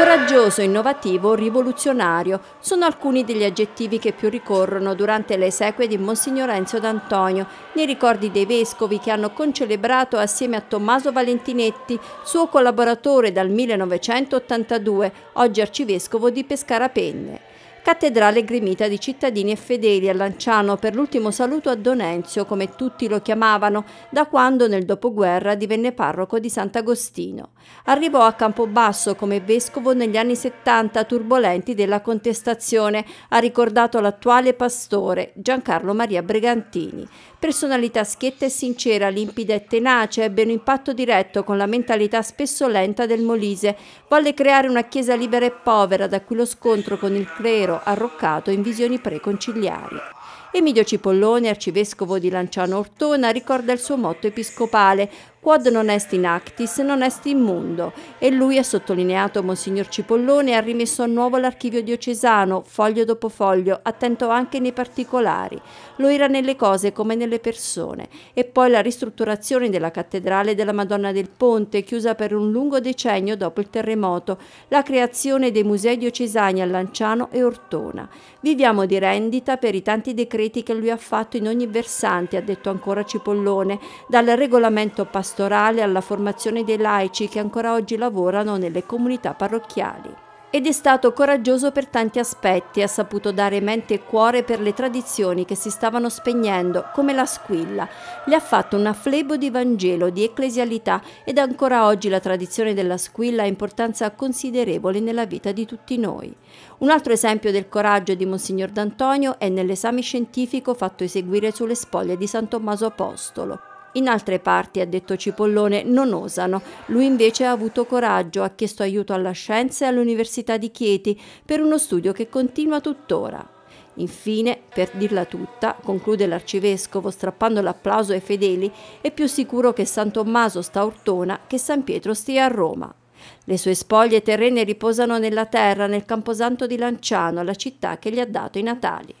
Coraggioso, innovativo, rivoluzionario sono alcuni degli aggettivi che più ricorrono durante le esequie di Monsignor Enzo D'Antonio, nei ricordi dei vescovi che hanno concelebrato assieme a Tommaso Valentinetti, suo collaboratore dal 1982, oggi arcivescovo di Pescara Penne cattedrale gremita di cittadini e fedeli a Lanciano per l'ultimo saluto a Donenzio, come tutti lo chiamavano, da quando nel dopoguerra divenne parroco di Sant'Agostino. Arrivò a Campobasso come vescovo negli anni 70 turbolenti della contestazione, ha ricordato l'attuale pastore Giancarlo Maria Bregantini. Personalità schietta e sincera, limpida e tenace, ebbe un impatto diretto con la mentalità spesso lenta del Molise. Volle creare una chiesa libera e povera, da cui lo scontro con il clero pensiero arroccato in visioni preconciliari. Emilio Cipollone, arcivescovo di Lanciano Ortona, ricorda il suo motto episcopale, Quod non est in actis, non est immundo. E lui ha sottolineato Monsignor Cipollone ha rimesso a nuovo l'archivio diocesano, foglio dopo foglio, attento anche nei particolari. Lo era nelle cose come nelle persone. E poi la ristrutturazione della cattedrale della Madonna del Ponte, chiusa per un lungo decennio dopo il terremoto, la creazione dei musei diocesani a Lanciano e Ortona. Viviamo di rendita per i tanti decreti che lui ha fatto in ogni versante, ha detto ancora Cipollone, dal regolamento passato pastorale alla formazione dei laici che ancora oggi lavorano nelle comunità parrocchiali. Ed è stato coraggioso per tanti aspetti, ha saputo dare mente e cuore per le tradizioni che si stavano spegnendo, come la squilla. Le ha fatto una flebo di Vangelo, di ecclesialità ed ancora oggi la tradizione della squilla ha importanza considerevole nella vita di tutti noi. Un altro esempio del coraggio di Monsignor D'Antonio è nell'esame scientifico fatto eseguire sulle spoglie di San Tommaso Apostolo. In altre parti, ha detto Cipollone, non osano. Lui invece ha avuto coraggio, ha chiesto aiuto alla scienza e all'Università di Chieti per uno studio che continua tuttora. Infine, per dirla tutta, conclude l'arcivescovo strappando l'applauso ai fedeli, è più sicuro che San Tommaso sta a Ortona che San Pietro stia a Roma. Le sue spoglie terrene riposano nella terra, nel camposanto di Lanciano, la città che gli ha dato i natali.